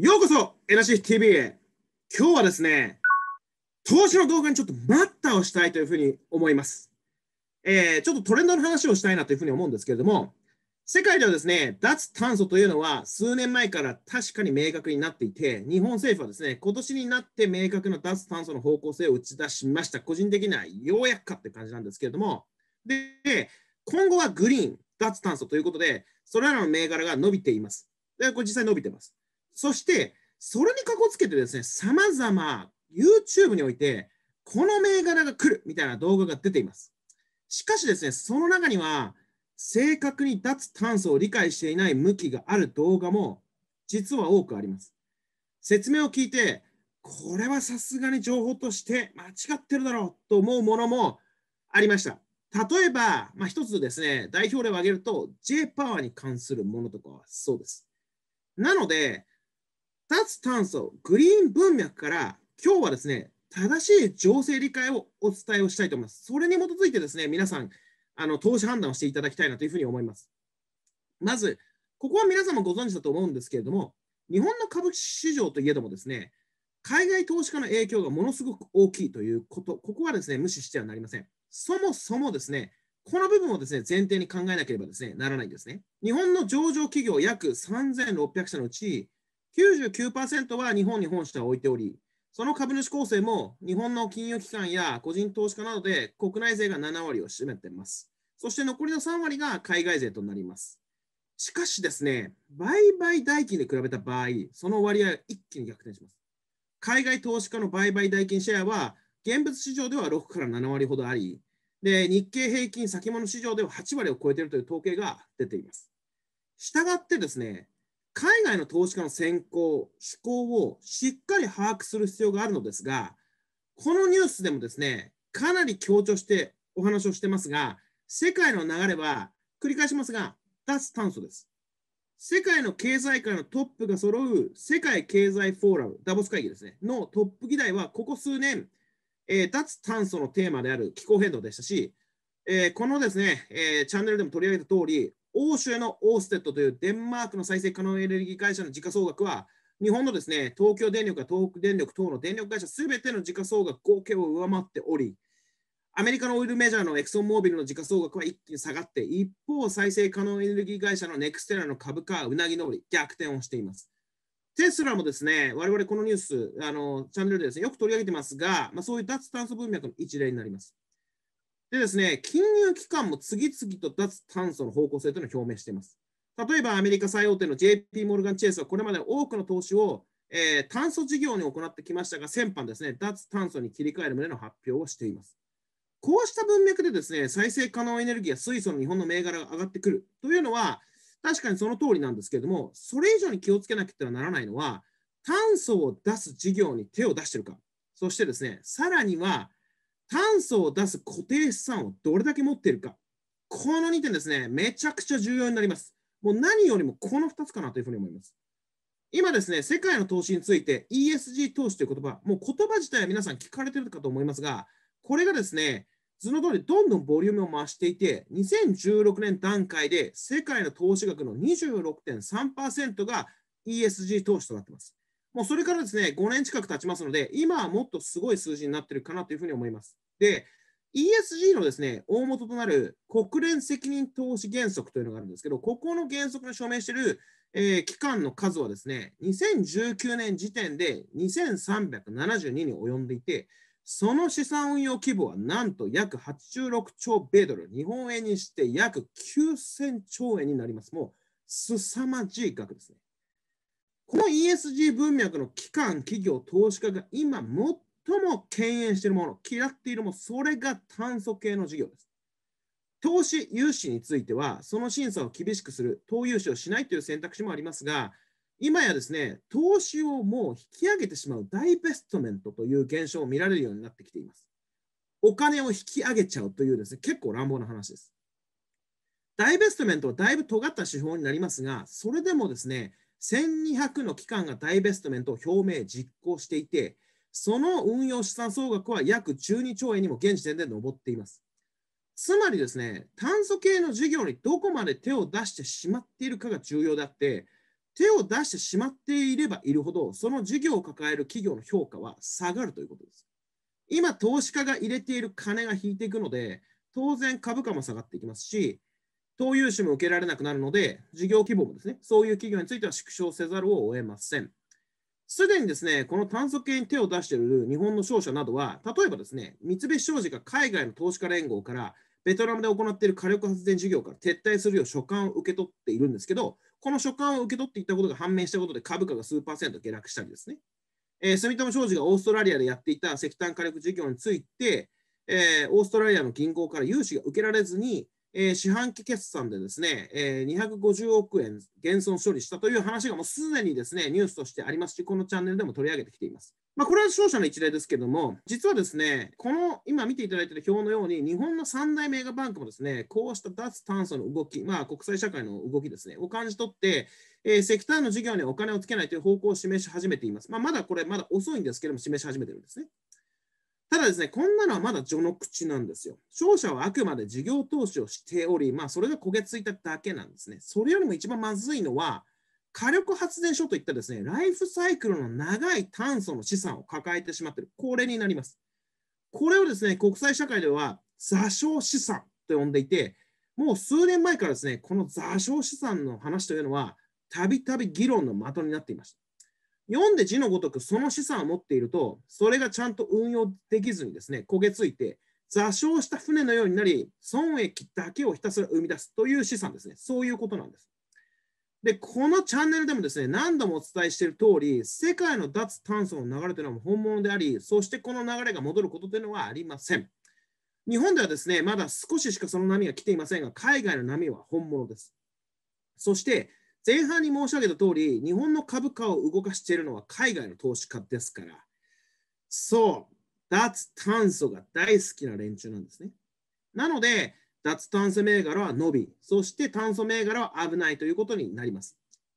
ようこそ !NCTV へ今日はですね、投資の動画にちょっと待ったをしたいというふうに思います。えー、ちょっとトレンドの話をしたいなというふうに思うんですけれども、世界ではですね、脱炭素というのは数年前から確かに明確になっていて、日本政府はですね、今年になって明確な脱炭素の方向性を打ち出しました。個人的にはようやくかって感じなんですけれども、で、今後はグリーン、脱炭素ということで、それらの銘柄が伸びています。で、これ実際伸びてます。そして、それにかこつけてですね、さまざま YouTube において、この銘柄が来るみたいな動画が出ています。しかしですね、その中には、正確に脱炭素を理解していない向きがある動画も実は多くあります。説明を聞いて、これはさすがに情報として間違ってるだろうと思うものもありました。例えば、まあ、一つですね、代表例を挙げると、J パワーに関するものとかはそうです。なので、脱炭素、グリーン文脈から今日はですね、正しい情勢理解をお伝えをしたいと思います。それに基づいてですね、皆さん、あの投資判断をしていただきたいなというふうに思います。まず、ここは皆さんもご存知だと思うんですけれども、日本の株式市場といえどもですね、海外投資家の影響がものすごく大きいということ、ここはですね、無視してはなりません。そもそもですね、この部分をですね、前提に考えなければですね、ならないんですね。日本の上場企業約3600社のうち、99%は日本に本社を置いており、その株主構成も日本の金融機関や個人投資家などで国内税が7割を占めています。そして残りの3割が海外税となります。しかしですね、売買代金で比べた場合、その割合は一気に逆転します。海外投資家の売買代金シェアは、現物市場では6から7割ほどあり、で日経平均先物市場では8割を超えているという統計が出ています。したがってですね、海外の投資家の選考、思向をしっかり把握する必要があるのですが、このニュースでもですね、かなり強調してお話をしてますが、世界の流れは、繰り返しますが、脱炭素です。世界の経済界のトップが揃う世界経済フォーラム、ダボス会議ですね、のトップ議題は、ここ数年、えー、脱炭素のテーマである気候変動でしたし、えー、このですね、えー、チャンネルでも取り上げた通り、欧州のオーステッドというデンマークの再生可能エネルギー会社の時価総額は、日本のですね東京電力や東北電力等の電力会社すべての時価総額合計を上回っており、アメリカのオイルメジャーのエクソンモービルの時価総額は一気に下がって、一方、再生可能エネルギー会社のネクステラの株価はうなぎ登り、逆転をしています。テスラもですね、我々このニュース、あのチャンネルでです、ね、よく取り上げてますが、まあ、そういう脱炭素文脈の一例になります。でですね、金融機関も次々と脱炭素の方向性というのを表明しています。例えば、アメリカ最大手の JP モルガン・チェイスは、これまで多くの投資を、えー、炭素事業に行ってきましたが、先般ですね、脱炭素に切り替える旨の発表をしています。こうした文脈でですね、再生可能エネルギーや水素の日本の銘柄が上がってくるというのは、確かにその通りなんですけれども、それ以上に気をつけなくてはならないのは、炭素を出す事業に手を出しているか、そしてですね、さらには炭素を出す固定資産をどれだけ持っているか。この2点ですね、めちゃくちゃ重要になります。もう何よりもこの2つかなというふうに思います。今ですね、世界の投資について ESG 投資という言葉、もう言葉自体は皆さん聞かれてるかと思いますが、これがですね、図の通りどんどんボリュームを増していて、2016年段階で世界の投資額の26.3%が ESG 投資となっています。もうそれからですね、5年近く経ちますので、今はもっとすごい数字になってるかなというふうに思います。で、ESG のですね、大元となる国連責任投資原則というのがあるんですけど、ここの原則に署名している、えー、機関の数はですね、2019年時点で2372に及んでいて、その資産運用規模はなんと約86兆米ドル、日本円にして約9000兆円になります。もう、すさまじい額ですね。この ESG 文脈の機関、企業、投資家が今最も敬遠しているもの、嫌っているもの、それが炭素系の事業です。投資、融資については、その審査を厳しくする、投融資をしないという選択肢もありますが、今やですね、投資をもう引き上げてしまうダイベストメントという現象を見られるようになってきています。お金を引き上げちゃうというですね、結構乱暴な話です。ダイベストメントはだいぶ尖った手法になりますが、それでもですね、1200の機関がダイベストメントを表明、実行していて、その運用資産総額は約12兆円にも現時点で上っています。つまりですね、炭素系の事業にどこまで手を出してしまっているかが重要であって、手を出してしまっていればいるほど、その事業を抱える企業の評価は下がるということです。今、投資家が入れている金が引いていくので、当然株価も下がっていきますし、投融資も受けられなくなるので、事業規模もですね、そういう企業については縮小せざるを得ません。すでにですね、この炭素系に手を出している日本の商社などは、例えばですね、三菱商事が海外の投資家連合から、ベトナムで行っている火力発電事業から撤退するよう所管を受け取っているんですけど、この所管を受け取っていったことが判明したことで株価が数パーセント下落したりですね、えー、住友商事がオーストラリアでやっていた石炭火力事業について、えー、オーストラリアの銀行から融資が受けられずに、えー、四半期決算でですね、えー、250億円減損処理したという話がもうすでにですね、ニュースとしてありますし、このチャンネルでも取り上げてきています。まあ、これは商社の一例ですけども、実はですね、この今見ていただいている表のように、日本の三大メガバンクもですね、こうした脱炭素の動き、まあ、国際社会の動きですね、を感じ取って、えー、石炭の事業にお金をつけないという方向を示し始めています。まあ、まだこれ、まだ遅いんですけども、示し始めてるんですね。ただですね、こんなのはまだ序の口なんですよ。商社はあくまで事業投資をしており、まあ、それが焦げ付いただけなんですね。それよりも一番まずいのは、火力発電所といったですね、ライフサイクルの長い炭素の資産を抱えてしまっている。これになります。これをですね、国際社会では座礁資産と呼んでいて、もう数年前からですね、この座礁資産の話というのは、たびたび議論の的になっていました。読んで字のごとくその資産を持っていると、それがちゃんと運用できずにですね、焦げついて、座礁した船のようになり、損益だけをひたすら生み出すという資産ですね。そういうことなんです。で、このチャンネルでもですね、何度もお伝えしている通り、世界の脱炭素の流れというのは本物であり、そしてこの流れが戻ることというのはありません。日本ではですね、まだ少ししかその波が来ていませんが、海外の波は本物です。そして、前半に申し上げた通り、日本の株価を動かしているのは海外の投資家ですから、そう、脱炭素が大好きな連中なんですね。なので、脱炭素銘柄は伸び、そして炭素銘柄は危ないということになります。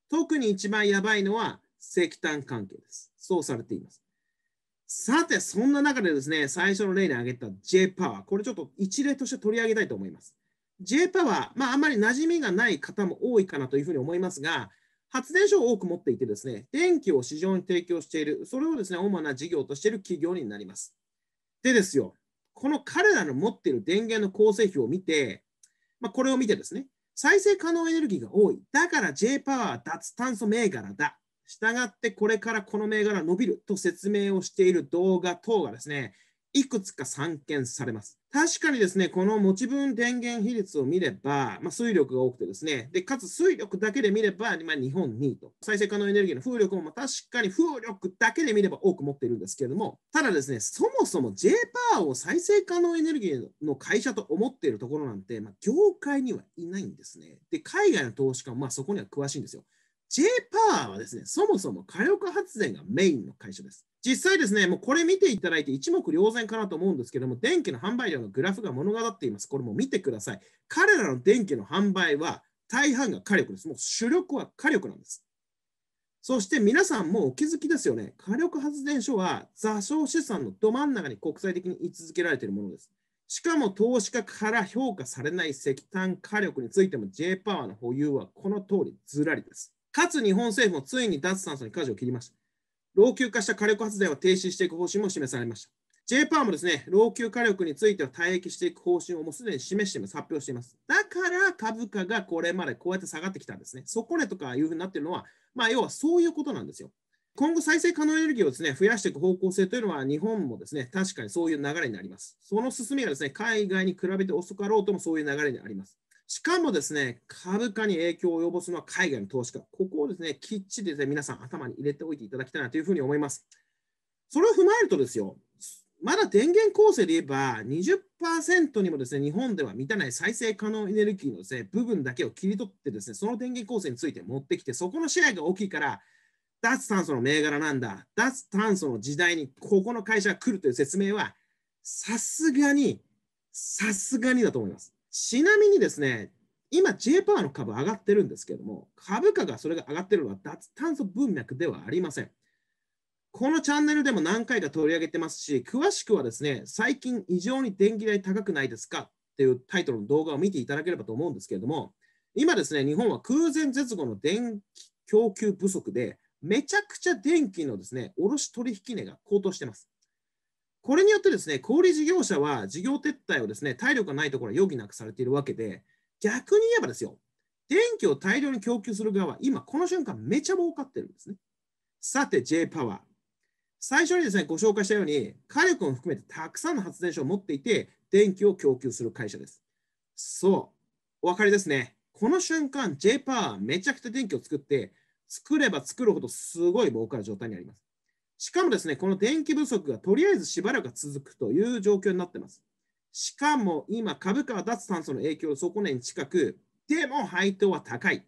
特に一番やばいのは石炭関係です。そうされています。さて、そんな中でですね、最初の例に挙げた J パワー、これちょっと一例として取り上げたいと思います。J パワー、まあ、あまり馴染みがない方も多いかなというふうに思いますが、発電所を多く持っていてですね、電気を市場に提供している、それをですね、主な事業としている企業になります。でですよ、この彼らの持っている電源の構成比を見て、まあ、これを見てですね、再生可能エネルギーが多い。だから J パワー脱炭素銘柄だ。したがってこれからこの銘柄伸びると説明をしている動画等がですね、いくつか散見されます。確かにですね、この持ち分電源比率を見れば、まあ、水力が多くてですね、でかつ水力だけで見れば、まあ、日本2位と、再生可能エネルギーの風力も確かに風力だけで見れば多く持っているんですけれども、ただですね、そもそも J パワーを再生可能エネルギーの会社と思っているところなんて、まあ、業界にはいないんですね。で、海外の投資家もまあそこには詳しいんですよ。J パワーはですね、そもそも火力発電がメインの会社です。実際ですね、もうこれ見ていただいて一目瞭然かなと思うんですけども、電気の販売量のグラフが物語っています。これも見てください。彼らの電気の販売は大半が火力です。もう主力は火力なんです。そして皆さんもお気づきですよね。火力発電所は座礁資産のど真ん中に国際的に位置づけられているものです。しかも投資家から評価されない石炭火力についても J パワーの保有はこの通りずらりです。かつ日本政府もついに脱炭素に舵を切りました。老朽化した火力発電を停止していく方針も示されました。J パーもですね、老朽火力については退役していく方針をもうすでに示しています、発表しています。だから株価がこれまでこうやって下がってきたんですね。底値とかいうふうになっているのは、まあ、要はそういうことなんですよ。今後、再生可能エネルギーをです、ね、増やしていく方向性というのは、日本もです、ね、確かにそういう流れになります。その進みがです、ね、海外に比べて遅かろうともそういう流れにあります。しかもですね、株価に影響を及ぼすのは海外の投資家。ここをですね、きっちりですね、皆さん頭に入れておいていただきたいなというふうに思います。それを踏まえるとですよ、まだ電源構成で言えば20%にもですね、日本では満たない再生可能エネルギーのです、ね、部分だけを切り取ってですね、その電源構成について持ってきて、そこのシェアが大きいから、脱炭素の銘柄なんだ、脱炭素の時代にここの会社が来るという説明は、さすがに、さすがにだと思います。ちなみにですね、今 J パワーの株上がってるんですけども、株価がそれが上がってるのは脱炭素文脈ではありません。このチャンネルでも何回か取り上げてますし、詳しくはですね、最近異常に電気代高くないですかっていうタイトルの動画を見ていただければと思うんですけれども、今ですね、日本は空前絶後の電気供給不足で、めちゃくちゃ電気のですね、卸取引値が高騰してます。これによってですね、小売事業者は事業撤退をですね、体力がないところは余儀なくされているわけで、逆に言えばですよ、電気を大量に供給する側は今この瞬間めちゃ儲かってるんですね。さて J パワー。最初にですね、ご紹介したように、火力を含めてたくさんの発電所を持っていて、電気を供給する会社です。そう、お分かりですね。この瞬間、J パワーめちゃくちゃ電気を作って、作れば作るほどすごい儲かる状態にあります。しかもですね、この電気不足がとりあえずしばらく続くという状況になってます。しかも今、株価は脱炭素の影響底値に近く、でも配当は高い。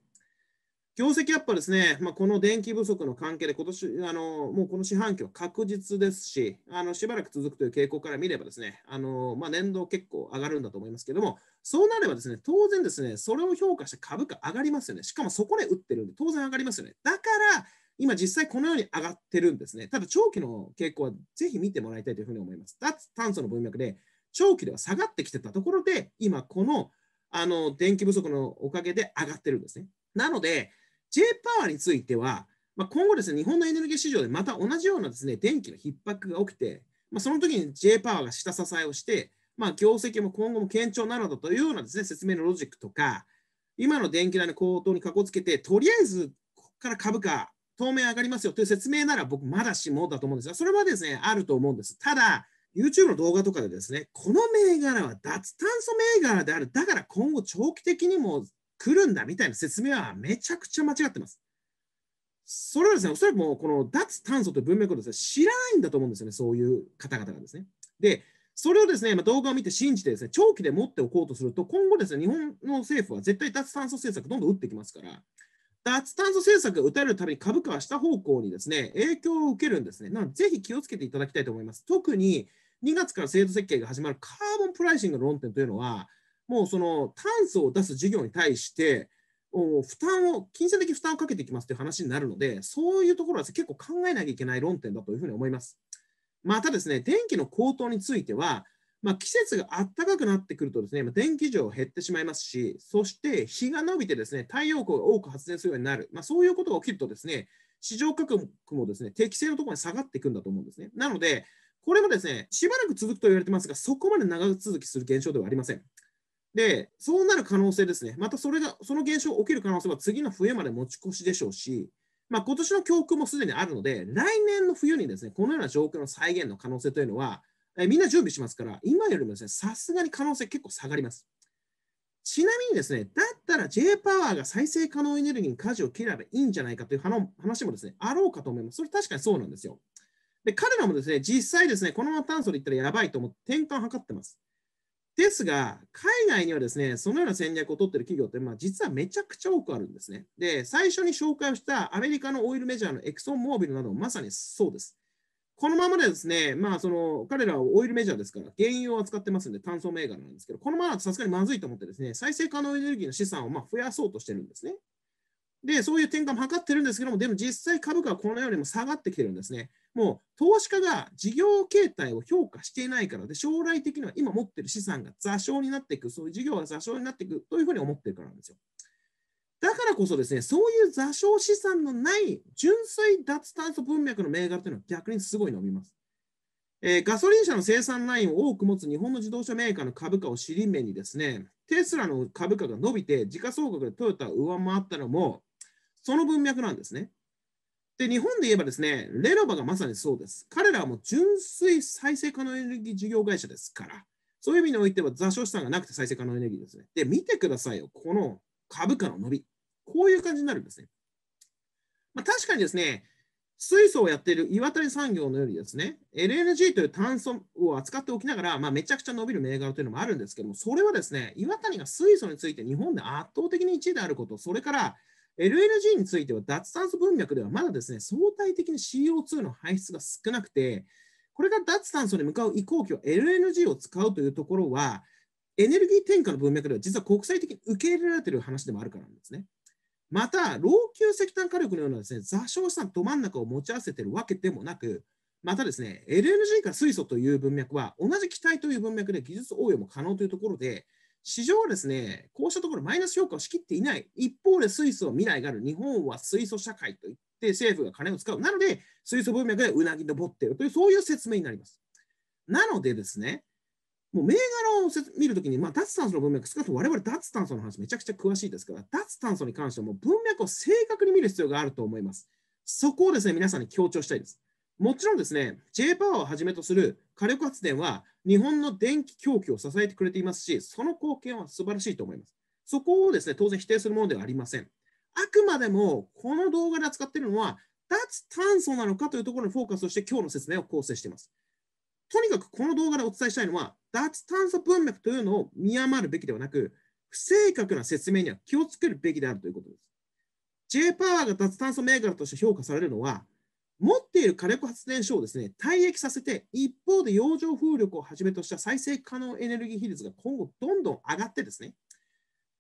業績アップはですね、まあ、この電気不足の関係で、今年あのもうこの四半期は確実ですし、あのしばらく続くという傾向から見れば、ですねあの、まあ、年度結構上がるんだと思いますけども、そうなればですね、当然ですね、それを評価して株価上がりますよね。しかもそこで打ってるんで、当然上がりますよね。だから、今実際このように上がってるんですね。ただ長期の傾向はぜひ見てもらいたいというふうに思います。脱炭素の文脈で長期では下がってきてたところで、今このあの電気不足のおかげで上がってるんですね。なので、J パワーについては、まあ、今後ですね、日本のエネルギー市場でまた同じようなですね、電気の逼迫が起きて、まあ、その時に J パワーが下支えをして、まあ、業績も今後も堅調なのだというようなですね、説明のロジックとか、今の電気代の高騰にかこつけて、とりあえずここから株価当面上がりますよという説明なら僕まだしもだと思うんですが、それはですね、あると思うんです。ただ、YouTube の動画とかでですね、この銘柄は脱炭素銘柄である、だから今後長期的にも来るんだみたいな説明はめちゃくちゃ間違ってます。それはですね、おそらくもうこの脱炭素という文脈をですね、知らないんだと思うんですよね、そういう方々がですね。で、それをですね、ま動画を見て信じてですね、長期で持っておこうとすると、今後ですね、日本の政府は絶対脱炭素政策どんどん打ってきますから、脱炭素政策が打たれるために株価は下方向にですね影響を受けるんですね。なので、ぜひ気をつけていただきたいと思います。特に2月から制度設計が始まるカーボンプライシングの論点というのは、もうその炭素を出す事業に対して、負担を、金銭的負担をかけていきますという話になるので、そういうところは結構考えなきゃいけない論点だというふうに思います。またですね、電気の高騰については、まあ、季節が暖かくなってくるとですね、まあ、電気量減ってしまいますし、そして日が伸びてですね、太陽光が多く発電するようになる、まあ、そういうことが起きるとですね、市場価格もですね、適正のところに下がっていくんだと思うんですね。なので、これもですね、しばらく続くと言われてますが、そこまで長続きする現象ではありません。で、そうなる可能性ですね、またそれが、その現象が起きる可能性は次の冬まで持ち越しでしょうし、まあ、今年の教訓もすでにあるので、来年の冬にですね、このような状況の再現の可能性というのは、えみんな準備しますから、今よりもですね、さすがに可能性結構下がります。ちなみにですね、だったら J パワーが再生可能エネルギーに舵を切ればいいんじゃないかという話もですね、あろうかと思います。それ確かにそうなんですよ。で、彼らもですね、実際ですね、このまま炭素でいったらやばいと思って転換を図ってます。ですが、海外にはですね、そのような戦略を取っている企業って、まあ、実はめちゃくちゃ多くあるんですね。で、最初に紹介をしたアメリカのオイルメジャーのエクソンモービルなどもまさにそうです。このままでですね、まあ、その彼らはオイルメジャーですから、原油を扱ってますんで、炭素銘柄なんですけど、このままだとさすがにまずいと思ってですね、再生可能エネルギーの資産をま増やそうとしてるんですね。で、そういう転換も図ってるんですけども、でも実際株価はこのよにも下がってきてるんですね。もう投資家が事業形態を評価していないからで、将来的には今持ってる資産が座礁になっていく、そういう事業が座礁になっていくというふうに思ってるからなんですよ。だからこそですね、そういう座礁資産のない純粋脱炭素文脈の銘柄というのは逆にすごい伸びます。えー、ガソリン車の生産ラインを多く持つ日本の自動車メーカーの株価を尻目にですね、テスラの株価が伸びて、時価総額でトヨタを上回ったのも、その文脈なんですね。で、日本で言えばですね、レノバがまさにそうです。彼らはもう純粋再生可能エネルギー事業会社ですから、そういう意味においては座礁資産がなくて再生可能エネルギーですね。で、見てくださいよ、この株価の伸び。こういう感じになるんですね。まあ、確かにですね、水素をやっている岩谷産業のようにですね、LNG という炭素を扱っておきながら、まあ、めちゃくちゃ伸びる銘柄というのもあるんですけども、それはですね、岩谷が水素について日本で圧倒的に1位であること、それから LNG については脱炭素文脈ではまだですね、相対的に CO2 の排出が少なくて、これが脱炭素に向かう移行期は LNG を使うというところは、エネルギー転換の文脈では実は国際的に受け入れられている話でもあるからなんですね。また、老朽石炭火力のようなです、ね、座礁資産ど真ん中を持ち合わせているわけでもなく、またですね、LNG か水素という文脈は、同じ機体という文脈で技術応用も可能というところで、市場はですね、こうしたところマイナス評価をしきっていない、一方で水素は未来がある日本は水素社会といって政府が金を使う、なので水素文脈でうなぎ登っているという、そういう説明になります。なのでですね、もう銘柄を見るときに、まあ、脱炭素の文脈、少なくとも我々脱炭素の話めちゃくちゃ詳しいですから、脱炭素に関しても文脈を正確に見る必要があると思います。そこをですね、皆さんに強調したいです。もちろんですね、J パワーをはじめとする火力発電は日本の電気供給を支えてくれていますし、その貢献は素晴らしいと思います。そこをですね、当然否定するものではありません。あくまでも、この動画で扱っているのは、脱炭素なのかというところにフォーカスをして、今日の説明を構成しています。とにかくこの動画でお伝えしたいのは、脱炭素文脈というのを見余るべきではなく、不正確な説明には気をつけるべきであるということです。J パワーが脱炭素銘柄として評価されるのは、持っている火力発電所をですね、退役させて、一方で洋上風力をはじめとした再生可能エネルギー比率が今後どんどん上がってですね、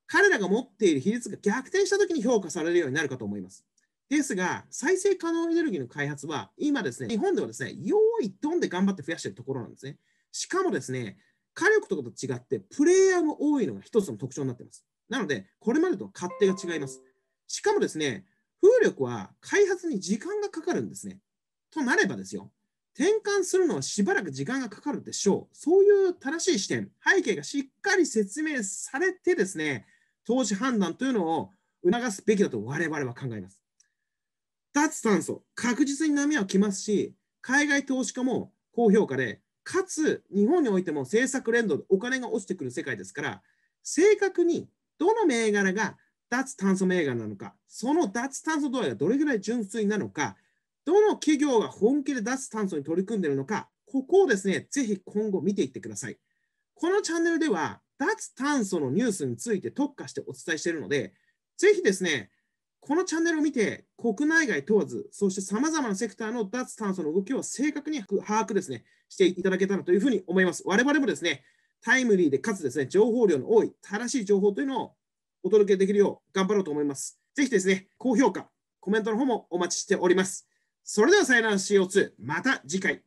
彼らが持っている比率が逆転したときに評価されるようになるかと思います。ですが、再生可能エネルギーの開発は、今ですね、日本ではですね、用意ドンで頑張って増やしているところなんですね。しかもですね、火力とかと違って、プレイヤーも多いのが一つの特徴になっています。なので、これまでと勝手が違います。しかもですね、風力は開発に時間がかかるんですね。となればですよ、転換するのはしばらく時間がかかるでしょう。そういう正しい視点、背景がしっかり説明されてですね、投資判断というのを促すべきだと我々は考えます。脱炭素、確実に波は来ますし、海外投資家も高評価で、かつ日本においても政策連動でお金が落ちてくる世界ですから、正確にどの銘柄が脱炭素銘柄なのか、その脱炭素度合いがどれぐらい純粋なのか、どの企業が本気で脱炭素に取り組んでいるのか、ここをですね、ぜひ今後見ていってください。このチャンネルでは、脱炭素のニュースについて特化してお伝えしているので、ぜひですね、このチャンネルを見て、国内外問わず、そして様々なセクターの脱炭素の動きを正確に把握ですね、していただけたらというふうに思います。我々もですね、タイムリーでかつですね、情報量の多い正しい情報というのをお届けできるよう頑張ろうと思います。ぜひですね、高評価、コメントの方もお待ちしております。それではさよなら CO2、また次回。